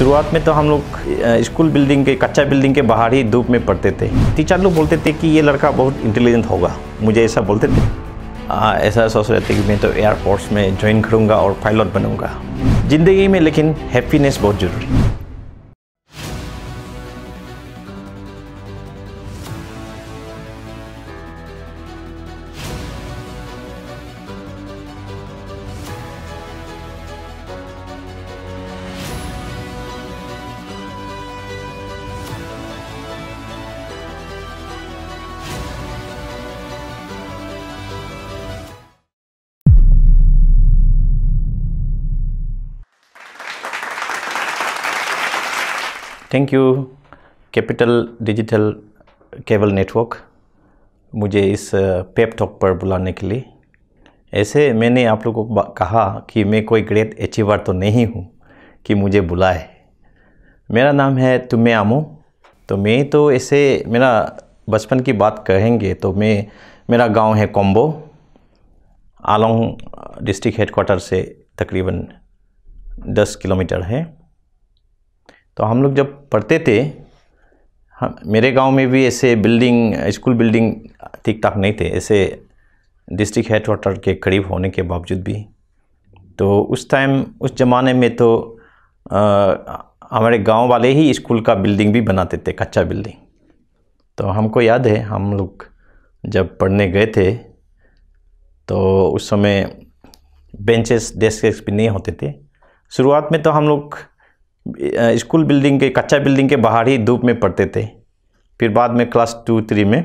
शुरुआत में तो हम लोग स्कूल बिल्डिंग के कच्चा बिल्डिंग के बाहर ही धूप में पढ़ते थे टीचर लोग बोलते थे कि ये लड़का बहुत इंटेलिजेंट होगा मुझे ऐसा बोलते थे ऐसा सोच रहे थे कि मैं तो एयरफोर्स में ज्वाइन करूँगा और पायलट बनूँगा ज़िंदगी में लेकिन हैप्पीनेस बहुत ज़रूरी thank you capital digital cable network मुझे इस पेप टॉक पर बुलाने के लिए ऐसे मैंने आप लोगों को कहा कि मैं कोई ग्रेट अचीवर तो नहीं हूँ कि मुझे बुलाए मेरा नाम है तुम्हें आमो तो मैं तो ऐसे मेरा बचपन की बात कहेंगे तो मैं मेरा गांव है कोम्बो आलोंग डिस्ट्रिक्ट हेडक्वार्टर से तकरीबन 10 किलोमीटर है तो हम लोग जब पढ़ते थे हम मेरे गांव में भी ऐसे बिल्डिंग स्कूल बिल्डिंग ठीक ठाक नहीं थे ऐसे डिस्ट्रिक्ट हेड क्वार्टर के करीब होने के बावजूद भी तो उस टाइम उस ज़माने में तो आ, हमारे गांव वाले ही स्कूल का बिल्डिंग भी बनाते थे कच्चा बिल्डिंग तो हमको याद है हम लोग जब पढ़ने गए थे तो उस समय बेंचेस डेस्क भी नहीं होते थे शुरुआत में तो हम लोग स्कूल बिल्डिंग के कच्चा बिल्डिंग के बाहर ही धूप में पढ़ते थे फिर बाद में क्लास टू थ्री में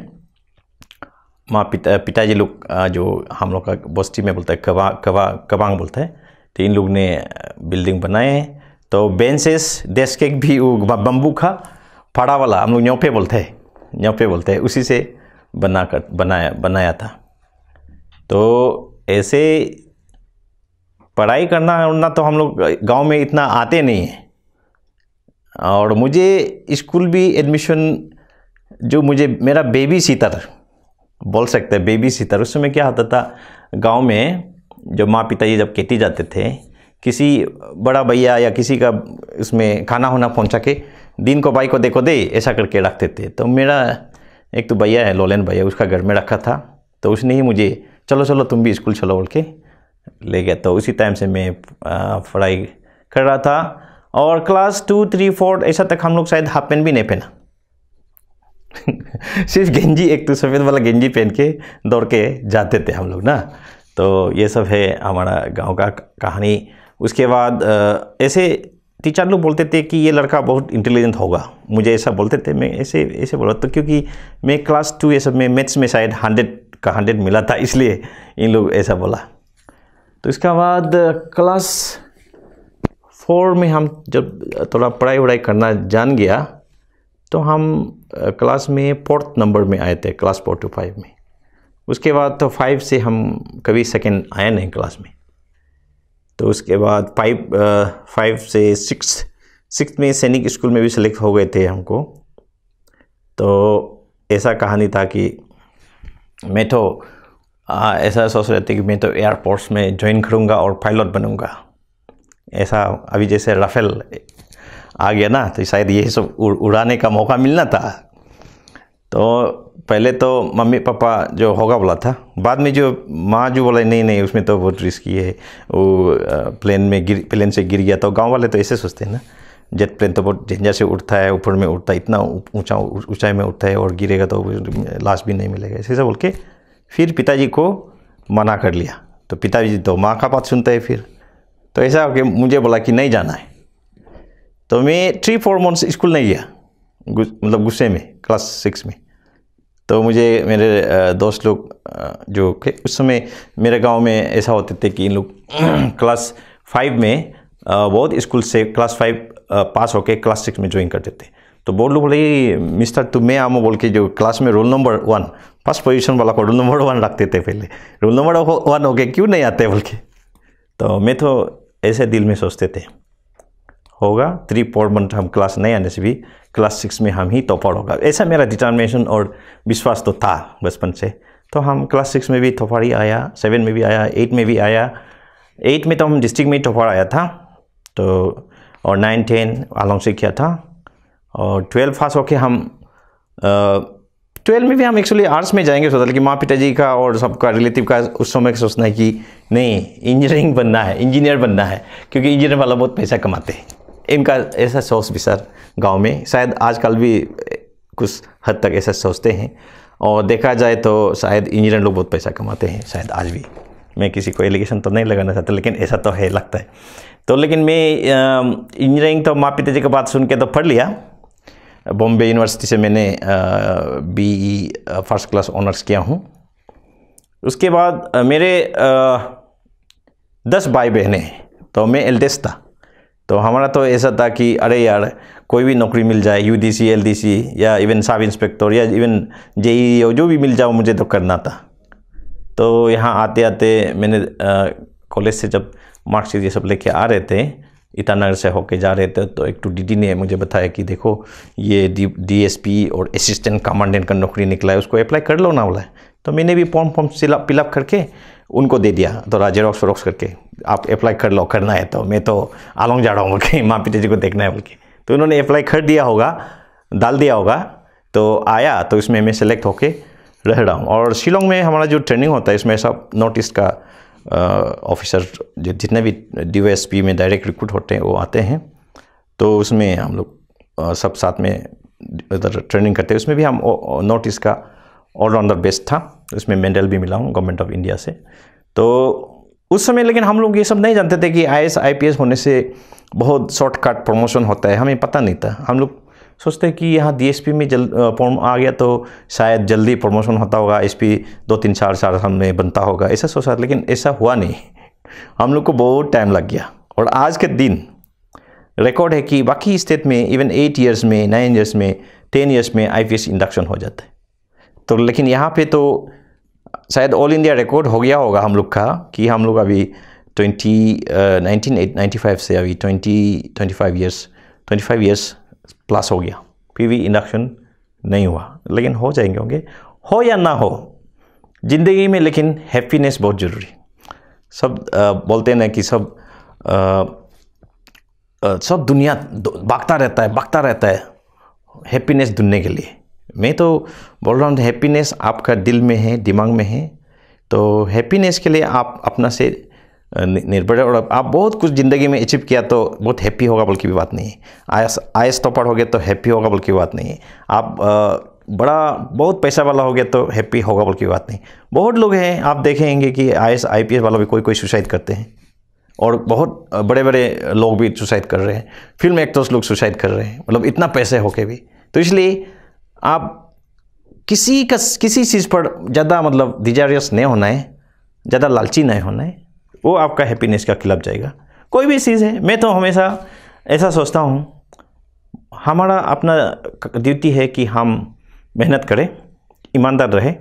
माँ पिता पिताजी लोग जो हम लोग का बस्ती में बोलते हैं कवा कवा कबांग बोलते हैं तो इन लोग ने बिल्डिंग बनाए तो बेंचेस डेस्क एक भी वो बम्बू का फाड़ा वाला हम लोग न्योपे बोलते हैं न्योपे बोलते हैं उसी से बना कर बनाया बनाया था तो ऐसे पढ़ाई करना उड़ना तो हम लोग गाँव में इतना आते नहीं हैं और मुझे स्कूल भी एडमिशन जो मुझे मेरा बेबी सीतर बोल सकते हैं बेबी सीतर उस समय क्या होता था गांव में जो माँ पिता ये जब खेती जाते थे किसी बड़ा भैया या किसी का उसमें खाना होना पहुँचा के दिन को भाई को देखो दे ऐसा करके रखते थे तो मेरा एक तो भैया है लोलन भैया उसका घर में रखा था तो उसने ही मुझे चलो चलो तुम भी स्कूल चलो बोल के ले गया तो उसी टाइम से मैं पढ़ाई कर रहा था और क्लास टू थ्री फोर ऐसा तक हम लोग शायद हाफ पेन भी नहीं पहना सिर्फ गेंजी एक तो सफ़ेद वाला गेंजी पहन के दौड़ के जाते थे हम लोग ना तो ये सब है हमारा गांव का कहानी उसके बाद ऐसे टीचर लोग बोलते थे कि ये लड़का बहुत इंटेलिजेंट होगा मुझे ऐसा बोलते थे मैं ऐसे ऐसे बोला तो क्योंकि मैं क्लास टू ये सब में मैथ्स में शायद हंड्रेड का हंड्रेड मिला था इसलिए इन लोग ऐसा बोला तो इसके बाद क्लास फोर में हम जब थोड़ा पढ़ाई वढ़ाई करना जान गया तो हम क्लास में फोर्थ नंबर में आए थे क्लास फोर टू फाइव में उसके बाद तो फाइव से हम कभी सेकेंड आए नहीं क्लास में तो उसके बाद फाइव फाइव से सिक्स सिक्स में सैनिक स्कूल में भी सेलेक्ट हो गए थे हमको तो ऐसा कहानी था कि मैं तो ऐसा सोच रहे थे कि मैं तो एयरफोर्स में ज्वाइन करूँगा और पायलट बनूँगा ऐसा अभी जैसे राफेल आ गया ना तो शायद यही सब उड़ाने का मौका मिलना था तो पहले तो मम्मी पापा जो होगा बोला था बाद में जो माँ जो बोला नहीं नहीं उसमें तो बहुत रिस्की है वो प्लेन में गिर प्लेन से गिर गया तो गांव वाले तो ऐसे सोचते हैं ना जेट प्लेन तो बहुत डेंजर से उठता है ऊपर में उठता है इतना ऊंचा ऊंचाई में उठता है और गिरेगा तो लाश भी नहीं मिलेगा ऐसे बोल के फिर पिताजी को मना कर लिया तो पिताजी तो माँ का बात सुनते हैं फिर तो ऐसा हो कि मुझे बोला कि नहीं जाना है तो मैं थ्री फोर मंथ्स स्कूल नहीं गया मतलब गुस्से में क्लास सिक्स में तो मुझे मेरे दोस्त लोग जो उस समय मेरे गांव में ऐसा होते थे कि इन लोग क्लास फाइव में बहुत स्कूल से क्लास फाइव पास होकर क्लास सिक्स में ज्वाइन करते थे तो बोर्ड लोग बोले मिस्टर तुम मैं आमो बोल के जो क्लास में roll number one first position वाला को रोल नंबर वन रखते थे पहले रोल नंबर वन हो गए क्यों नहीं आते बोल के तो मैं तो ऐसे दिल में सोचते थे होगा थ्री फोर मंथ हम क्लास नहीं आने से भी क्लास सिक्स में हम ही टॉपर होगा ऐसा मेरा डिटर्मिनेशन और विश्वास तो था बचपन से तो हम क्लास सिक्स में भी टॉपर ही आया सेवन में भी आया एट में भी आया एट में तो हम डिस्ट्रिक्ट में ही टॉपर आया था तो और नाइन टेन आलोंग से किया था और ट्वेल्व पास होके हम ट्वेल्थ में भी हम एक्चुअली आर्ट्स में जाएंगे सोचा लेकिन माँ पिताजी का और सबका रिलेटिव का उस समय सोचना है कि नहीं इंजीनियरिंग बनना है इंजीनियर बनना है क्योंकि इंजीनियर वाला बहुत पैसा कमाते हैं इनका ऐसा सोच भी सर गाँव में शायद आजकल भी कुछ हद तक ऐसा सोचते हैं और देखा जाए तो शायद इंजीनियर लोग बहुत पैसा कमाते हैं शायद आज भी मैं किसी को एलिगेशन तो नहीं लगाना चाहता लेकिन ऐसा तो है लगता है तो लेकिन मैं इंजीनियरिंग तो माँ पिताजी की बात सुन के तो पढ़ लिया बॉम्बे यूनिवर्सिटी से मैंने B E first class honours किया हूँ उसके बाद मेरे दस भाई बहनें हैं तो मैं एल्डेस्ट था तो हमारा तो ऐसा था कि अरे यार कोई भी नौकरी मिल जाए U D C L D C या इवन सब इंस्पेक्टर या इवन जे ई जो भी मिल जाओ मुझे तो करना था तो यहाँ आते आते मैंने कॉलेज से जब मार्कशीट ये सब लेके आ रहे थे इटानगर से होके जा रहे थे तो एक टू तो डीडी ने मुझे बताया कि देखो ये डी डीएसपी और असिस्टेंट कमांडेंट का नौकरी निकला है उसको अप्लाई कर लो ना बोला तो मैंने भी फॉर्म फॉर्म फिलअप फिलअप करके उनको दे दिया तो राजेरोक्स वोक्स करके आप अप्लाई कर लो करना है तो मैं तो आलोंग जा रहा हूँ बोल के माँ जी को देखना है बोल के तो उन्होंने अप्लाई कर दिया होगा डाल दिया होगा तो आया तो इसमें मैं सेलेक्ट होके रह रहा हूँ और शिलोंग में हमारा जो ट्रेनिंग होता है इसमें सब नॉर्थ ईस्ट का ऑफिसर जितने भी डी में डायरेक्ट रिक्रूट होते हैं वो आते हैं तो उसमें हम लोग सब साथ में उधर ट्रेनिंग करते हैं उसमें भी हम नॉर्थ ईस्ट का ऑल राउंडर बेस्ट था उसमें मेडल भी मिला हूँ गवर्नमेंट ऑफ इंडिया से तो उस समय लेकिन हम लोग ये सब नहीं जानते थे कि आई एस होने से बहुत शॉर्टकट प्रमोशन होता है हमें पता नहीं था हम लोग सोचते हैं कि यहाँ डीएसपी में जल आ गया तो शायद जल्दी प्रमोशन होता होगा एसपी दो तीन चार साल में बनता होगा ऐसा सोचा लेकिन ऐसा हुआ नहीं हम लोग को बहुत टाइम लग गया और आज के दिन रिकॉर्ड है कि बाकी स्टेट में इवन एट ईयर्स में नाइन ईयर्स में टेन ईयर्स में आई इंडक्शन हो जाता है तो लेकिन यहाँ पे तो शायद ऑल इंडिया रिकॉर्ड हो गया होगा हम लोग का कि हम लोग अभी ट्वेंटी नाइनटीन नाइन्टी फाइव से अभी twenty twenty five years twenty five years plus हो गया पीवी भी इंडक्शन नहीं हुआ लेकिन हो जाएंगे होंगे हो या ना हो ज़िंदगी में लेकिन हैप्पीनेस बहुत ज़रूरी सब बोलते हैं ना कि सब आ, सब दुनिया भागता रहता है भागता रहता है हैप्पीनेस ढूंढने के लिए मैं तो बोल रहा हूँ हैप्पीनेस आपका दिल में है दिमाग में है तो हैप्पीनेस के लिए आप अपना से निर्भर है और आप बहुत कुछ ज़िंदगी में अचीव किया तो बहुत हैप्पी होगा बल्कि भी बात नहीं है आयस आयस टॉपर हो गया तो हैप्पी होगा बल्कि बात नहीं है आप बड़ा बहुत पैसा वाला हो गया तो हैप्पी होगा बल्कि बात नहीं बहुत लोग हैं आप देखेंगे कि आई एस वाला भी कोई कोई सुसाइड करते हैं और बहुत बड़े बड़े लोग भी सुसाइड कर रहे हैं फिल्म एक्टर्स लोग सुसाइड कर रहे हैं मतलब इतना पैसे होके भी तो इसलिए आप किसी का किसी चीज़ पर ज़्यादा मतलब डिजायरियस नहीं होना है ज़्यादा लालची नहीं होना है वो आपका हैप्पीनेस का क्लब जाएगा कोई भी चीज़ है मैं तो हमेशा ऐसा सोचता हूँ हमारा अपना ड्यूटी है कि हम मेहनत करें ईमानदार रहे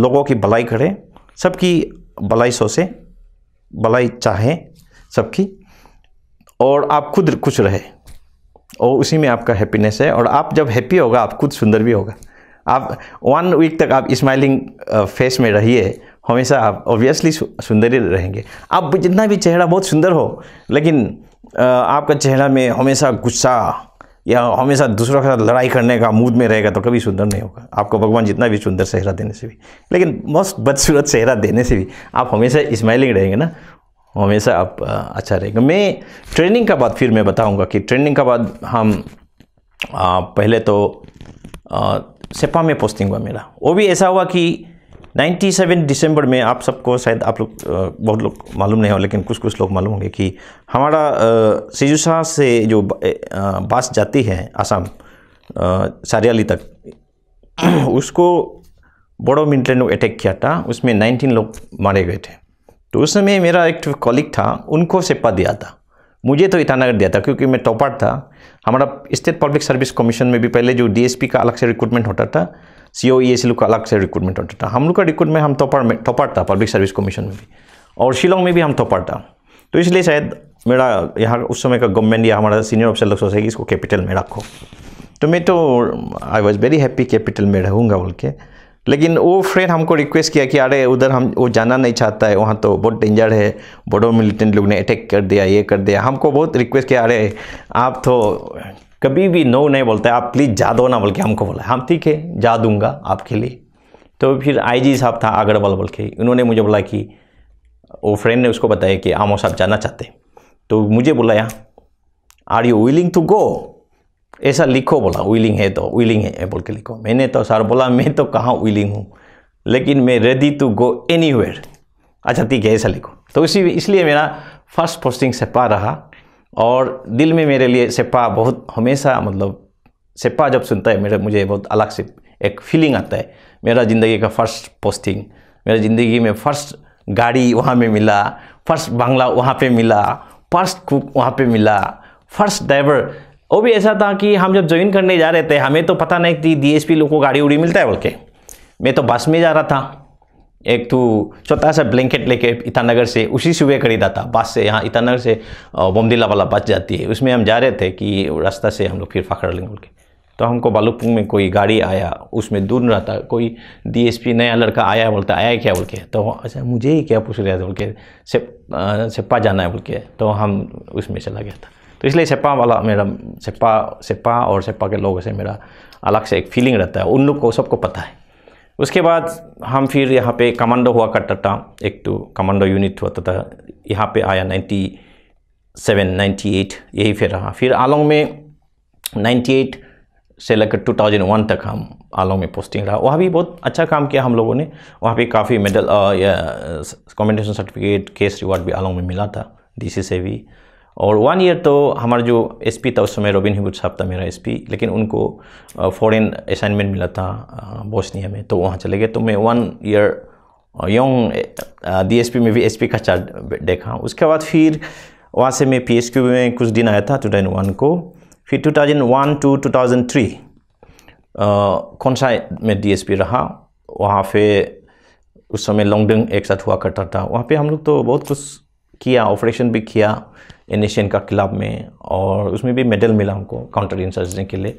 लोगों की भलाई करें सबकी भलाई सोचें भलाई चाहें सबकी और आप खुद खुश रहे और उसी में आपका हैप्पीनेस है और आप जब हैप्पी होगा आप खुद सुंदर भी होगा आप वन वीक तक आप स्माइलिंग फेस में रहिए हमेशा आप ऑब्वियसली सुंदर ही रहेंगे आप जितना भी चेहरा बहुत सुंदर हो लेकिन आपका चेहरा में हमेशा गुस्सा या हमेशा दूसरों के साथ लड़ाई करने का मूड में रहेगा तो कभी सुंदर नहीं होगा आपको भगवान जितना भी सुंदर चेहरा देने से भी लेकिन मोस्ट बदसूरत चेहरा देने से भी आप हमेशा स्माइलिंग रहेंगे ना हमेशा आप अच्छा रहेगा मैं ट्रेनिंग का बाद फिर मैं बताऊंगा कि ट्रेनिंग का बाद हम आ, पहले तो आ, सेपा में पोस्टिंग हुआ मेरा वो भी ऐसा हुआ कि 97 दिसंबर में आप सबको शायद आप लोग बहुत लोग मालूम नहीं हो लेकिन कुछ कुछ लोग मालूम होंगे कि हमारा सिजुसा से जो बास जाती है आसाम सारियाली तक उसको बड़ो मिलिटेंट ने अटैक किया था उसमें 19 लोग मारे गए थे तो उस समय मेरा एक कॉलिग था उनको सेपा दिया था मुझे तो ईटानगर दिया था क्योंकि मैं टॉपर था हमारा स्टेट पब्लिक सर्विस कमीशन में भी पहले जो डीएसपी का अलग से रिक्रूटमेंट होता था सी ओ ई एस लोग का अलग से रिक्रूटमेंट होता था हम लोग का रिक्रूटमेंट हम टॉपर में टॉपर था पब्लिक सर्विस कमीशन में भी और शिलोंग में भी हम टॉपर था तो इसलिए शायद मेरा यहाँ उस समय का गवर्नमेंट या हमारा सीनियर ऑफिसर लोग सोचा कि इसको कैपिटल में रखो तो मैं तो I was very happy capital में रहूँगा बोल के लेकिन वो फ्रेंड हमको रिक्वेस्ट किया कि अरे उधर हम वो जाना नहीं चाहता है वहाँ तो बहुत डेंजर है बड़ो मिलिटेंट लोग ने अटैक कर दिया ये कर दिया हमको बहुत रिक्वेस्ट किया अरे आप तो कभी भी नो नहीं बोलते आप प्लीज़ जादो ना बोल के हमको बोला हम ठीक है जा दूंगा आपके लिए तो फिर आईजी साहब था अग्रवाल बोल के उन्होंने मुझे बोला कि वो फ्रेंड ने उसको बताया कि आमो साहब जाना चाहते तो मुझे बोलाया are you willing to go ऐसा लिखो बोला विलिंग है तो विलिंग है बोल के लिखो मैंने तो सर बोला मैं तो कहाँ विलिंग हूँ लेकिन मैं रेडी टू गो एनी अच्छा ठीक है ऐसा लिखो तो इसी इसलिए मेरा फर्स्ट पोस्टिंग से पा रहा और दिल में मेरे लिए सेप्पा बहुत हमेशा मतलब सेप्पा जब सुनता है मेरे मुझे बहुत अलग से एक फीलिंग आता है मेरा ज़िंदगी का फर्स्ट पोस्टिंग मेरा ज़िंदगी में फ़र्स्ट गाड़ी वहाँ में मिला फर्स्ट बंगला वहाँ पे मिला फर्स्ट कुक वहाँ पे मिला फर्स्ट ड्राइवर वो भी ऐसा था कि हम जब ज्वाइन करने जा रहे थे हमें तो पता नहीं कि डी एस लोग को गाड़ी उड़ी मिलता है बोल के मैं तो बस में जा रहा था एक तो छोटा सा ब्लैंकेट लेके ईटानगर से उसी सुबह खरीदा था बस से यहाँ ईटानगर से बमदिला वाला बस जाती है उसमें हम जा रहे थे कि रास्ता से हम लोग फिर फाखड़ा लेंगे बोल के तो हमको बालूपुंग में कोई गाड़ी आया उसमें दूर रहता कोई डीएसपी नया लड़का आया बोलता आया क्या बोल के तो अच्छा मुझे ही क्या पूछ रहा था बोल के सेप सेप्पा जाना है बोल के तो हम उसमें चला गया था तो इसलिए सेप्पा वाला मेरा सेप्पा सेप्पा और सेप्पा के लोगों से मेरा अलग से एक फीलिंग रहता है उन लोग को सबको पता है उसके बाद हम फिर यहाँ पे कमांडो हुआ करता था एक तो कमांडो यूनिट होता था यहाँ पे आया 97, 98 यही फिर रहा फिर आलोंग में 98 से लेकर 2001 तक हम आलोंग में पोस्टिंग रहा वहाँ भी बहुत अच्छा काम किया हम लोगों ने वहाँ पे काफ़ी medal combination certificate case reward भी आलोंग में मिला था डी से भी और वन ईयर तो हमारा जो एसपी था उस समय रोबिन हिबुट साहब था मेरा एसपी लेकिन उनको फॉरेन असाइनमेंट मिला था बोस्निया में तो वहाँ चले गए तो मैं वन ईयर यंग डीएसपी में भी एसपी का चार्ज देखा उसके बाद फिर वहाँ से मैं पीएसक्यू में कुछ दिन आया था वन को फिर वन टू 2003 कौन सा में पी रहा वहाँ पे उस समय लॉन्गडंग एक साथ हुआ करता था वहाँ पे हम लोग तो बहुत कुछ किया ऑपरेशन भी किया एशियन का क्लब में और उसमें भी मेडल मिला हमको काउंटर इंसर्जेंसी के लिए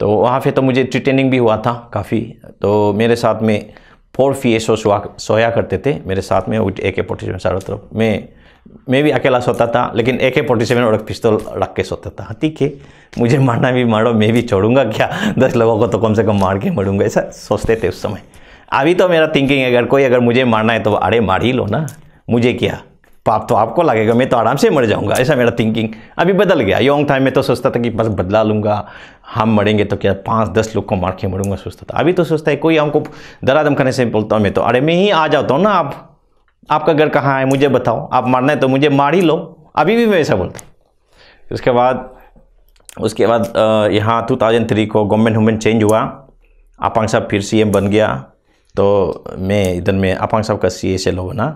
तो वहाँ पे तो मुझे ट्रेनिंग भी हुआ था काफ़ी तो मेरे साथ में फोर फी एसो सोया करते थे मेरे साथ में ए के फोर्टी सेवन चारों तरफ मैं मैं भी अकेला सोता था लेकिन ए के फोर्टी सेवन और एक पिस्तौल रख के सोता था हाँ, ठीक है मुझे मारना भी मारो मैं भी छोड़ूंगा क्या दस लोगों को तो कम से कम मार के मरूंगा ऐसा सोचते थे उस समय अभी तो मेरा थिंकिंग है अगर कोई अगर मुझे मारना है तो अरे मार ही लो ना मुझे क्या पाप तो आपको लगेगा मैं तो आराम से मर जाऊंगा ऐसा मेरा थिंकिंग अभी बदल गया यौंग था मैं तो सोचता था कि बस बदला लूँगा हम मरेंगे तो क्या पाँच दस लोग को मार के मरूंगा सोचता था अभी तो सोचता है कोई हमको दम करने से बोलता हूँ मैं तो अरे मैं ही आ जाता हूँ ना आप आपका घर कहाँ है मुझे बताओ आप मारना है तो मुझे मार ही लो अभी भी मैं ऐसा बोलता हूँ उसके बाद उसके बाद यहाँ टू थाउजेंड थ्री को गवर्नमेंट वुमेन चेंज हुआ अपांग साहब फिर सीएम बन गया तो मैं इधर में अपांग साहब का सी एस एल हो बना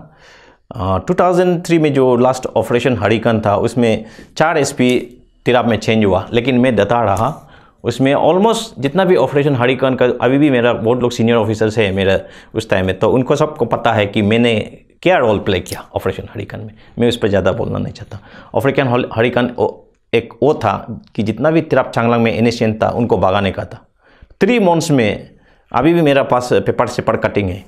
2003 हाँ, में जो लास्ट ऑपरेशन हरिकन था उसमें चार एसपी तिराप में चेंज हुआ लेकिन मैं दता रहा उसमें ऑलमोस्ट जितना भी ऑपरेशन हरिकन का अभी भी मेरा बहुत लोग सीनियर ऑफिसर्स है मेरा उस टाइम में तो उनको सबको पता है कि मैंने क्या रोल प्ले किया ऑपरेशन हरिकन में मैं उस पर ज़्यादा बोलना नहीं चाहता ऑपरेशन हरिकन एक वो था कि जितना भी तिराप चांगलांग में एनिशियन था उनको भगाने का था थ्री मंथ्स में अभी भी मेरा पास पेपर से पर कटिंग है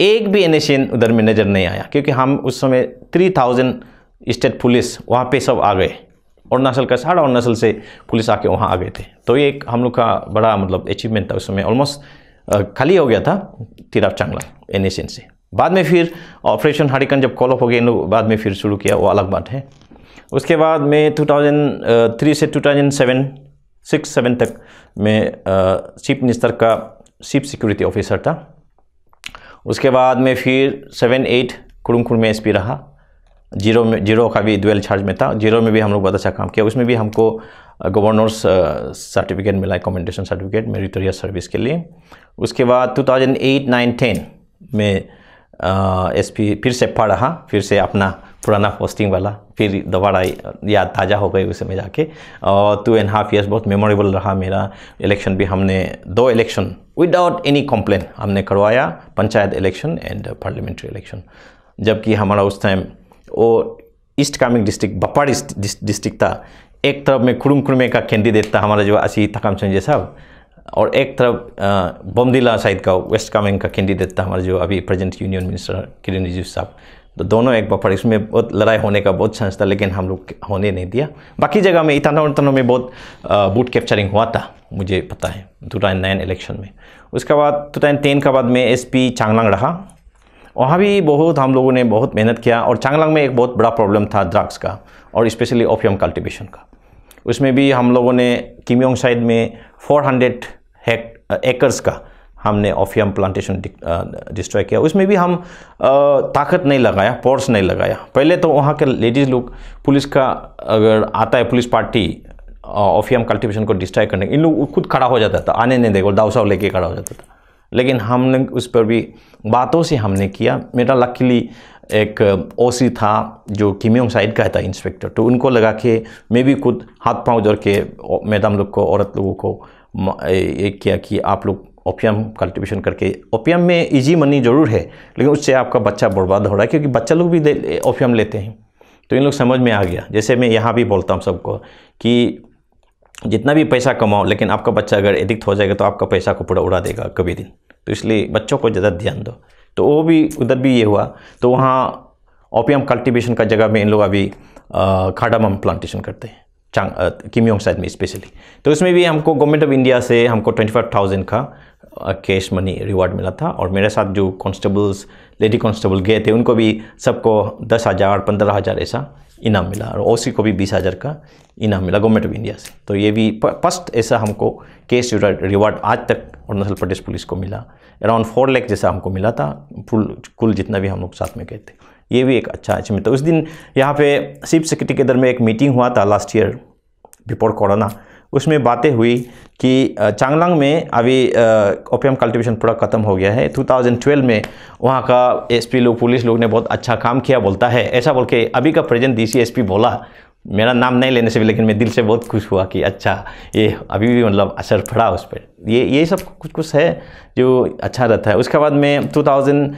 एक भी एन उधर में नज़र नहीं आया क्योंकि हम उस समय थ्री थाउजेंड स्टेट पुलिस वहाँ पे सब आ गए अरुणाचल का साढ़ा अरुणाचल से पुलिस आके वहाँ आ गए थे तो ये एक हम लोग का बड़ा मतलब अचीवमेंट था उस समय ऑलमोस्ट खाली हो गया था तिराफ चांगला एन से बाद में फिर ऑपरेशन हरिकन जब कॉल ऑफ हो गया इन लोग बाद में फिर शुरू किया वो अलग बात है उसके बाद में 2003 से 2007 सिक्स सेवन तक मैं चीफ मिनिस्टर का चीफ सिक्योरिटी ऑफिसर था उसके बाद में फिर सेवन एट कुड़ुम कुड़ में एस पी रहा जीरो में जीरो का भी दुएल चार्ज में था जीरो में भी हम लोग बहुत अच्छा काम किया उसमें भी हमको गवर्नर्स uh, सर्टिफिकेट uh, मिला है कमेंडेशन सर्टिफिकेट मेरिटोरियल सर्विस के लिए उसके बाद two thousand eight nine ten में एस पी फिर से पढ़ा हाँ, फिर से अपना पुराना पोस्टिंग वाला फिर दोबारा याद ताज़ा हो गई समय जाके और टू एंड हाफ ईयर्स बहुत मेमोरेबल रहा मेरा इलेक्शन भी हमने दो इलेक्शन विदाउट एनी कंप्लेन हमने करवाया panchayat election and parliamentary election जबकि हमारा उस टाइम वो ईस्ट कामिंग डिस्ट्रिक्ट बपाड़ डिस्ट्रिक्ट था एक तरफ में कुड़ुम कुड़मे का कैंडिडेट था हमारा जो असी थकाम संजय साहब और एक तरफ बमदिला साइड का वेस्ट कामेंग का कैंडिडेट था हमारे जो अभी present union minister Kiran Rijiju साहब तो दोनों एक बफर इसमें बहुत लड़ाई होने का बहुत चांस था लेकिन हम लोग होने नहीं दिया बाकी जगह में इताना उतनों में बहुत बूट कैप्चरिंग हुआ था मुझे पता है टू थाउजेंड नाइन इलेक्शन में उसके बाद टू थाउजेंड टेन के बाद में एस पी चांगलांग रहा वहाँ भी बहुत हम लोगों ने बहुत मेहनत किया और चांगलांग में एक बहुत बड़ा प्रॉब्लम था ड्रग्स का और स्पेशली ओपियम कल्टिवेशन का उसमें भी हम लोगों ने किमियोंग साइड में 400 हंड्रेड एकर्स का हमने ऑफियम प्लांटेशन डिस्ट्रॉय किया उसमें भी हम uh, ताकत नहीं लगाया पोर्स नहीं लगाया पहले तो वहाँ के लेडीज़ लोग पुलिस का अगर आता है पुलिस पार्टी ऑफियम कल्टिवेशन को डिस्ट्रॉय करने इन लोग खुद खड़ा हो जाता था आने नहीं देखो दावसाव लेके खड़ा हो जाता था लेकिन हमने उस पर भी बातों से हमने किया मेरा लकीली एक ओसी था जो किमियोंग साइड का था इंस्पेक्टर तो उनको लगा के मैं भी खुद हाथ पांव जोड़ के मैडम लोग को औरत लोगों को ये किया कि आप लोग ओपियम कल्टीवेशन करके ओपियम में इजी मनी ज़रूर है लेकिन उससे आपका बच्चा बर्बाद हो रहा है क्योंकि बच्चा लोग भी ओपियम लेते हैं तो इन लोग समझ में आ गया जैसे मैं यहाँ भी बोलता हूँ सबको कि जितना भी पैसा कमाओ लेकिन आपका बच्चा अगर एडिक्ट हो जाएगा तो आपका पैसा को पूरा उड़ा देगा कभी दिन तो इसलिए बच्चों को ज़्यादा ध्यान दो तो वो भी उधर भी ये हुआ तो वहाँ ओपियम कल्टिवेशन का जगह में इन लोग अभी खाडामम प्लांटेशन करते हैं चांग किमयोंग साइड में स्पेशली तो उसमें भी हमको गवर्नमेंट ऑफ इंडिया से हमको ट्वेंटी फाइव थाउजेंड का कैश मनी रिवार्ड मिला था और मेरे साथ जो कॉन्स्टेबल्स लेडी कॉन्स्टेबल गए थे उनको भी सबको दस हज़ार पंद्रह हज़ार ऐसा इनाम मिला और ओसी को भी बीस हज़ार का इनाम मिला गवर्नमेंट ऑफ इंडिया से तो ये भी फर्स्ट ऐसा हमको केस रिवार्ड आज तक अरुणाचल प्रदेश पुलिस को मिला अराउंड फोर लैख जैसा हमको मिला था फुल कुल जितना भी हम लोग साथ में गए थे ये भी एक अच्छा अचीवमेंट था उस दिन यहाँ पे चीफ सेक्रेटरी के दर में एक मीटिंग हुआ था लास्ट ईयर बिफोर कोरोना उसमें बातें हुई कि चांगलांग में अभी ओपियम कल्टीवेशन पूरा ख़त्म हो गया है 2012 में वहाँ का एसपी लोग पुलिस लोग ने बहुत अच्छा काम किया बोलता है ऐसा बोल के अभी का प्रेजेंट डीसीएसपी बोला मेरा नाम नहीं लेने से भी लेकिन मैं दिल से बहुत खुश हुआ कि अच्छा ये अभी भी मतलब असर पड़ा उस पर ये ये सब कुछ कुछ है जो अच्छा रहता है उसके बाद में टू थाउजेंड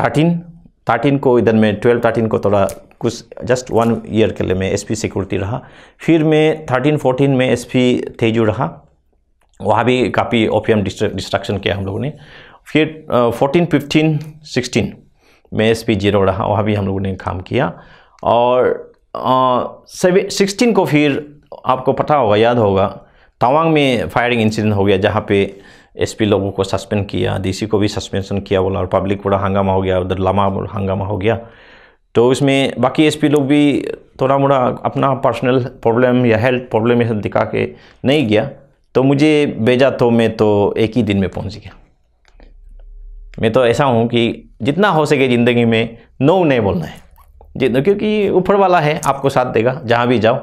थर्टीन थर्टीन को इधर में ट्वेल्व थर्टीन को थोड़ा कुछ जस्ट वन ईयर के लिए मैं एसपी सिक्योरिटी रहा फिर मैं थर्टीन फोर्टीन में एसपी तेजू रहा वहाँ भी काफ़ी ओपीएम डिस्ट्रक्शन किया हम लोगों ने फिर फोर्टीन फिफ्टीन सिक्सटीन में एस पी जीरो रहा वहाँ भी हम लोगों ने काम किया और सिक्सटीन को फिर आपको पता होगा याद होगा तवांग में फायरिंग इंसिडेंट हो गया जहाँ पे एसपी लोगों को सस्पेंड किया डीसी को भी सस्पेंशन किया बोला और पब्लिक पूरा हंगामा हो गया उधर लामा हंगामा हो गया तो इसमें बाकी एसपी लोग भी थोड़ा मोड़ा अपना पर्सनल प्रॉब्लम या हेल्थ प्रॉब्लम ये दिखा के नहीं गया तो मुझे भेजा तो मैं तो एक ही दिन में पहुंच गया मैं तो ऐसा हूँ कि जितना हो सके ज़िंदगी में नो नहीं बोलना है क्योंकि ऊपर वाला है आपको साथ देगा जहाँ भी जाओ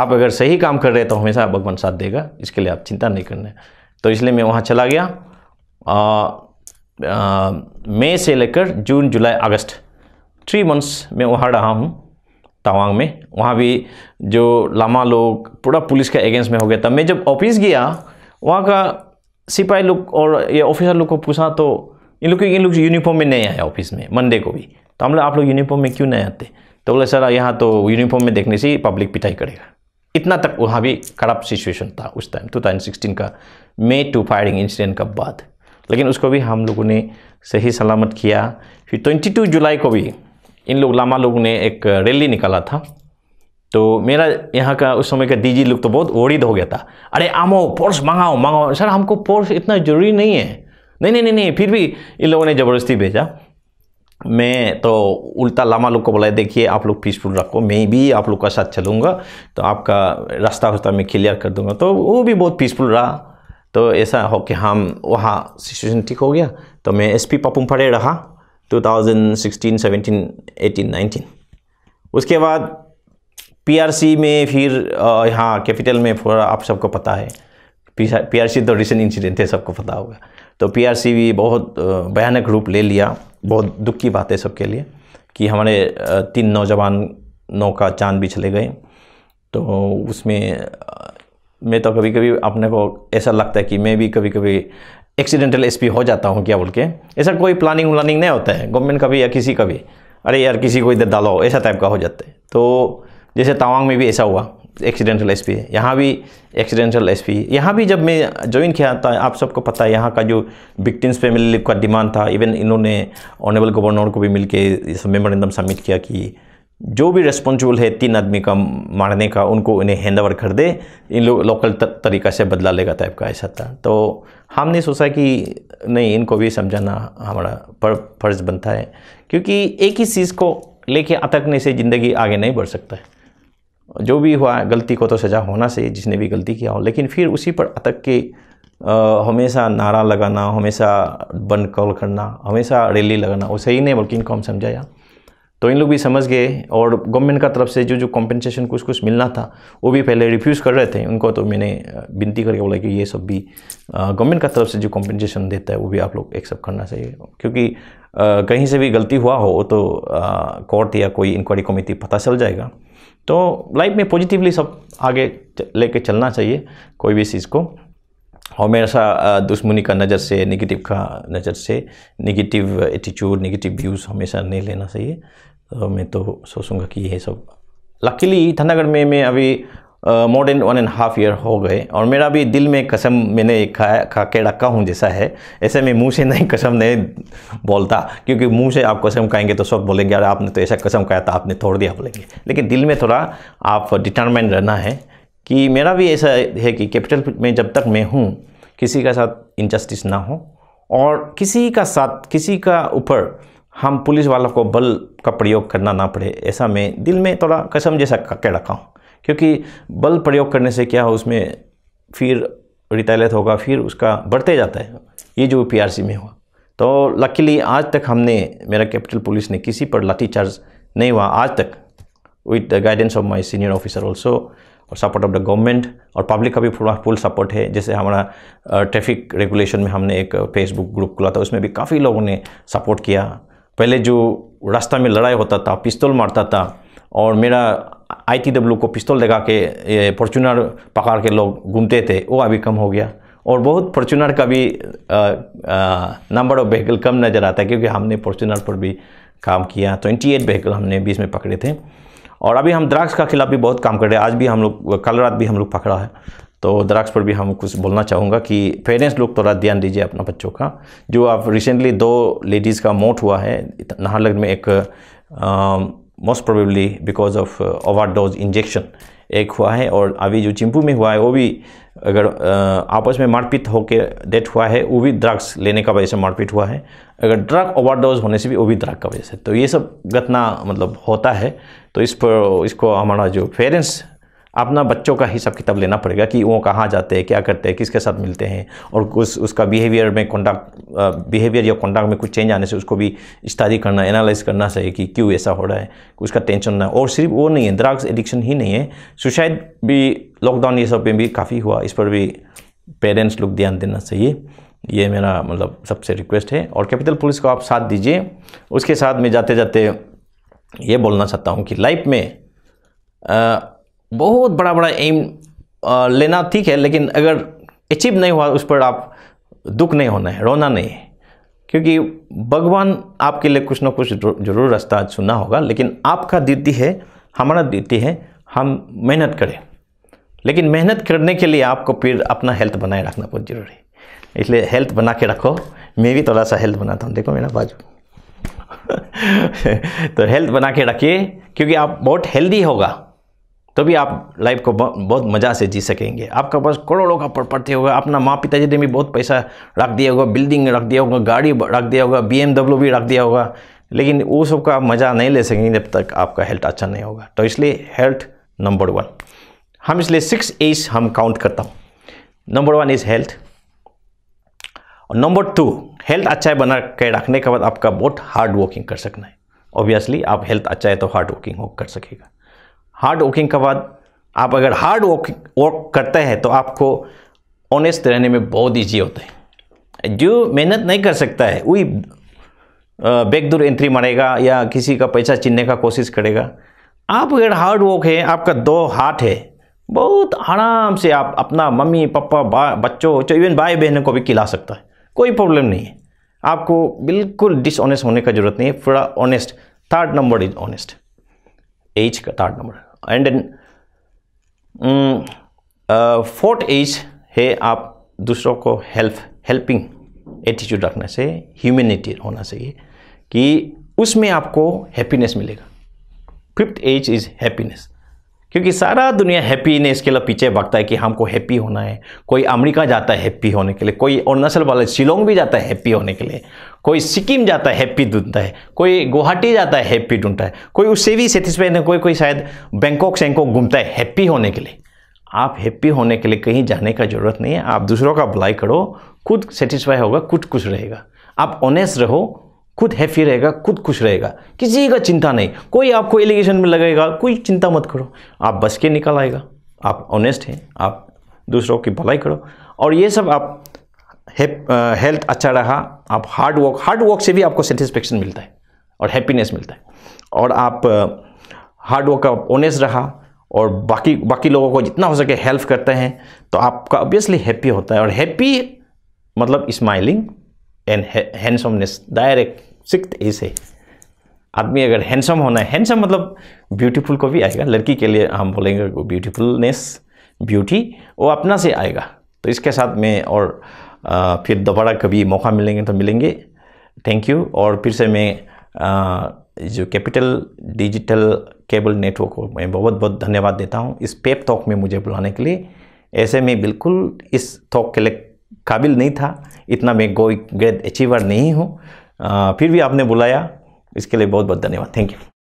आप अगर सही काम कर रहे तो हमेशा भगवान साथ देगा इसके लिए आप चिंता नहीं करना है तो इसलिए मैं वहाँ चला गया मई से लेकर जून जुलाई अगस्त थ्री मंथ्स मैं वहाँ रहा हूँ तवांग में वहाँ भी जो लामा लोग पूरा पुलिस का अगेंस्ट में हो गया था मैं जब ऑफिस गया वहाँ का सिपाही लोग और ये ऑफिसर लोग को पूछा तो इन लोग इन लोग यूनिफॉर्म में नहीं आया ऑफिस में मंडे को भी तो हम लोग आप लोग यूनिफॉर्म में क्यों नहीं आते तो बोले सर यहाँ तो यूनिफॉर्म में देखने से पब्लिक पिटाई करेगा इतना तक वहाँ भी खराब सिचुएशन था उस टाइम 2016 का मे टू फायरिंग इंसिडेंट का बाद लेकिन उसको भी हम लोगों ने सही सलामत किया फिर 22 जुलाई को भी इन लोग लामा लोग ने एक रैली निकाला था तो मेरा यहाँ का उस समय का डीजी लोग तो बहुत ओरिद हो गया था अरे आमो पोर्स मंगाओ मंगाओ सर हमको पोर्स इतना ज़रूरी नहीं है नहीं नहीं नहीं नहीं फिर भी इन लोगों ने ज़बरदस्ती भेजा मैं तो उल्टा लामा लोग को बोला देखिए आप लोग पीसफुल रखो मैं भी आप लोग का साथ चलूँगा तो आपका रास्ता वस्ता मैं क्लियर कर दूँगा तो वो भी बहुत पीसफुल रहा तो ऐसा हो कि हम वहाँ सिचुएशन ठीक हो गया तो मैं एसपी पपुम पड़े रहा 2016 17 18 19 उसके बाद पीआरसी में फिर यहाँ कैपिटल में थोड़ा आप सबको पता है पीआरसी तो रिसेंट इंसिडेंट है सबको पता होगा तो पीआरसी भी बहुत भयानक रूप ले लिया बहुत दुख की बात है सबके लिए कि हमारे तीन नौजवान नौ का चांद भी चले गए तो उसमें मैं तो कभी कभी अपने को ऐसा लगता है कि मैं भी कभी कभी एक्सीडेंटल एसपी हो जाता हूँ क्या बोल के ऐसा कोई प्लानिंग व्लानिंग नहीं होता है गवर्नमेंट का भी या किसी का भी अरे यार किसी को इधर डालो ऐसा टाइप का हो जाता है तो जैसे तवांग में भी ऐसा हुआ एक्सीडेंटल एसपी यहाँ भी एक्सीडेंटल एसपी यहाँ भी जब मैं ज्वाइन किया था आप सबको पता है यहाँ का जो विक्टिम्स फैमिली का डिमांड था इवन इन्होंने ऑनरेबल गवर्नर को भी मिलकर मेमोरेंडम सबमिट किया कि जो भी रेस्पॉन्सिबल है तीन आदमी का मारने का उनको इन्हें हैंड ओवर कर दे इन लोग लोकल तरीका से बदला लेगा टाइप का ऐसा था तो हमने सोचा कि नहीं इनको भी समझाना हमारा फर्ज बनता है क्योंकि एक ही चीज़ को लेके अटकने से ज़िंदगी आगे नहीं बढ़ सकता है जो भी हुआ गलती को तो सज़ा होना चाहिए जिसने भी गलती किया हो लेकिन फिर उसी पर अटक के आ, हमेशा नारा लगाना हमेशा बंद कॉल करना हमेशा रैली लगाना वो सही नहीं बल्कि इनको हम समझाया तो इन लोग भी समझ गए और गवर्नमेंट का तरफ से जो जो कॉम्पेंसेशन कुछ कुछ मिलना था वो भी पहले रिफ्यूज़ कर रहे थे उनको तो मैंने विनती करके बोला कि ये सब भी गवर्नमेंट का तरफ से जो कॉम्पनसेशन देता है वो भी आप लोग एक्सेप्ट करना चाहिए क्योंकि आ, कहीं से भी गलती हुआ हो तो कोर्ट या कोई इंक्वायरी कमेटी पता चल जाएगा तो लाइफ में पॉजिटिवली सब आगे लेके चलना चाहिए कोई भी चीज़ को हमेशा दुश्मनी का नज़र से नेगेटिव का नज़र से नेगेटिव एटीट्यूड नेगेटिव व्यूज़ हमेशा नहीं लेना चाहिए मैं तो सोचूंगा कि ये सब लकीली थानागढ़ में मैं अभी more than one and half year हो गए और मेरा भी दिल में कसम मैंने खा खा के रखा हूँ जैसा है ऐसे मैं मुंह से नहीं कसम नहीं बोलता क्योंकि मुंह से आप कसम खाएंगे तो सब बोलेंगे अरे आपने तो ऐसा कसम खाया था आपने तोड़ दिया बोलेंगे लेकिन दिल में थोड़ा आप डिटर्मेंट रहना है कि मेरा भी ऐसा है कि कैपिटल में जब तक मैं हूँ किसी का साथ इनजस्टिस ना हो और किसी का साथ किसी का ऊपर हम पुलिस वालों को बल का प्रयोग करना ना पड़े ऐसा मैं दिल में थोड़ा कसम जैसा कह रखा हूँ क्योंकि बल प्रयोग करने से क्या हो उसमें फिर रिटेलेट होगा फिर उसका बढ़ते जाता है ये जो पीआरसी में हुआ तो लकीली आज तक हमने मेरा कैपिटल पुलिस ने किसी पर लाठीचार्ज नहीं हुआ आज तक with the guidance of my senior officer also और सपोर्ट ऑफ द गवर्नमेंट और पब्लिक का भी पूरा फुल सपोर्ट है जैसे हमारा ट्रैफिक रेगुलेशन में हमने एक फेसबुक ग्रुप खुला था उसमें भी काफ़ी लोगों ने सपोर्ट किया पहले जो रास्ता में लड़ाई होता था पिस्तौल मारता था और मेरा आई टी डब्ल्यू को पिस्तौल लगा के फॉर्चुनर पकड़ के लोग घूमते थे वो अभी कम हो गया और बहुत फॉर्चुनर का भी नंबर ऑफ व्हीकल कम नज़र आता है क्योंकि हमने फॉर्चुनर पर भी काम किया ट्वेंटी एट व्हीकल हमने बीस में पकड़े थे और अभी हम ड्रग्स का खिलाफ भी बहुत काम कर रहे हैं आज भी हम लोग कल रात भी हम लोग पकड़ा है तो दराक्ष पर भी हम कुछ बोलना चाहूँगा कि पेरेंट्स लोग थोड़ा ध्यान दीजिए अपना बच्चों का जो आप रिसेंटली दो लेडीज़ का मौत हुआ है नाहरलग में एक most probably because of overdose injection एक हुआ है और अभी जो चिंपू में हुआ है वो भी अगर आपस में मारपीट होकर डेथ हुआ है वो भी ड्रग्स लेने का वजह से मारपीट हुआ है अगर ड्रग ओवरडोज होने से भी वो भी ड्रग का वजह से तो ये सब घटना मतलब होता है तो इस पर इसको हमारा जो पेरेंट्स अपना बच्चों का हिसाब किताब लेना पड़ेगा कि वो कहाँ जाते हैं क्या करते हैं किसके साथ मिलते हैं और उस उसका बिहेवियर में कॉन्डक्ट बिहेवियर या कॉन्डक्ट में कुछ चेंज आने से उसको भी स्टडी करना एनालाइज करना चाहिए कि क्यों ऐसा हो रहा है उसका टेंशन ना और सिर्फ वो नहीं है ड्रग्स एडिक्शन ही नहीं है सुसाइड भी लॉकडाउन ये सब में भी काफ़ी हुआ इस पर भी पेरेंट्स लोग ध्यान देना चाहिए ये मेरा मतलब सबसे रिक्वेस्ट है और कैपिटल पुलिस को आप साथ दीजिए उसके साथ मैं जाते जाते ये बोलना चाहता हूँ कि लाइफ में आ, बहुत बड़ा बड़ा एम लेना ठीक है लेकिन अगर अचीव नहीं हुआ उस पर आप दुख नहीं होना है रोना नहीं है क्योंकि भगवान आपके लिए कुछ ना कुछ जरूर रास्ता चुनना होगा लेकिन आपका दीदी है हमारा दीदी है हम मेहनत करें लेकिन मेहनत करने के लिए आपको फिर अपना हेल्थ बनाए रखना बहुत जरूरी है इसलिए हेल्थ बना के रखो मैं भी थोड़ा सा हेल्थ बनाता हूँ देखो मेरा बाजू तो हेल्थ बना के रखिए क्योंकि आप बहुत हेल्दी होगा तभी आप लाइफ को बहुत मज़ा से जी सकेंगे आपका पास करोड़ों का प्रॉपर्टी होगा अपना माँ पिताजी ने भी बहुत पैसा रख दिया होगा बिल्डिंग रख दिया होगा गाड़ी रख दिया होगा बी भी रख दिया होगा लेकिन वो सब का मज़ा नहीं ले सकेंगे जब तक आपका हेल्थ अच्छा नहीं होगा तो इसलिए हेल्थ नंबर वन हम इसलिए सिक्स एज हम काउंट करता हूँ नंबर वन इज़ हेल्थ और नंबर टू हेल्थ अच्छा है बना के रखने के बाद आपका बहुत हार्ड वर्किंग कर सकना है ऑब्वियसली आप हेल्थ अच्छा है तो हार्ड वर्किंग हो कर सकेगा हार्ड वर्किंग के बाद आप अगर हार्ड वर्क करते हैं तो आपको ऑनेस्ट रहने में बहुत ईजी होता है जो मेहनत नहीं कर सकता है वही दूर एंट्री मारेगा या किसी का पैसा छीनने का कोशिश करेगा आप अगर हार्ड वर्क है आपका दो हाथ है बहुत आराम से आप अपना मम्मी पापा बच्चों इवन भाई बहनों को भी खिला सकता है कोई प्रॉब्लम नहीं है आपको बिल्कुल डिसऑनेस्ट होने का जरूरत नहीं है पूरा honest third number is honest एज का third number and fourth is है आप दूसरों को हेल्प हेल्पिंग एटीट्यूड रखना चाहिए ह्यूमेनिटी होना चाहिए कि उसमें आपको हैप्पीनेस मिलेगा फिफ्थ एज इज़ हैप्पीनेस क्योंकि सारा दुनिया हैप्पीनेस के लिए पीछे भागता है कि हमको हैप्पी होना है कोई अमेरिका जाता है हैप्पी होने के लिए कोई अरुणाचल वाले शिलोंग भी जाता है हैप्पी होने के लिए कोई सिक्किम जाता है हैप्पी ढूंढता है कोई गुवाहाटी जाता है हैप्पी ढूंढता है कोई उससे भी सेटिस्फाइड है कोई कोई शायद बैंकॉक सेंकॉक घूमता है हैप्पी होने के लिए आप हैप्पी होने के लिए कहीं जाने का ज़रूरत नहीं है आप दूसरों का भलाई करो खुद सेटिस्फाई होगा खुद खुश रहेगा आप ऑनेस्ट रहो खुद हैप्पी रहेगा खुद खुश रहेगा किसी का चिंता नहीं कोई आपको एलिगेशन में लगेगा कोई चिंता मत करो आप बस के निकल आएगा आप ऑनेस्ट हैं आप दूसरों की भलाई करो और ये सब आप हेल्थ अच्छा रहा आप हार्ड वर्क हार्ड वर्क से भी आपको सेटिस्फेक्शन मिलता है और हैप्पीनेस मिलता है और आप हार्ड वर्क का ओनेस रहा और बाकी बाकी लोगों को जितना हो सके हेल्प करते हैं तो आपका ऑब्वियसली हैप्पी होता है और हैप्पी मतलब smiling and handsomeness direct six से आदमी अगर हैंडसम होना है हैंडसम मतलब ब्यूटीफुल को भी आएगा लड़की के लिए हम बोलेंगे ब्यूटीफुलनेस ब्यूटी वो अपना से आएगा तो इसके साथ में और फिर दोबारा कभी मौका मिलेंगे तो मिलेंगे थैंक यू और फिर से मैं जो कैपिटल डिजिटल केबल नेटवर्क को मैं बहुत बहुत धन्यवाद देता हूँ इस पेप टॉक में मुझे बुलाने के लिए ऐसे में बिल्कुल इस टॉक के लिए काबिल नहीं था इतना मैं गोई ग्रेट अचीवर नहीं हूँ फिर भी आपने बुलाया इसके लिए बहुत बहुत धन्यवाद थैंक यू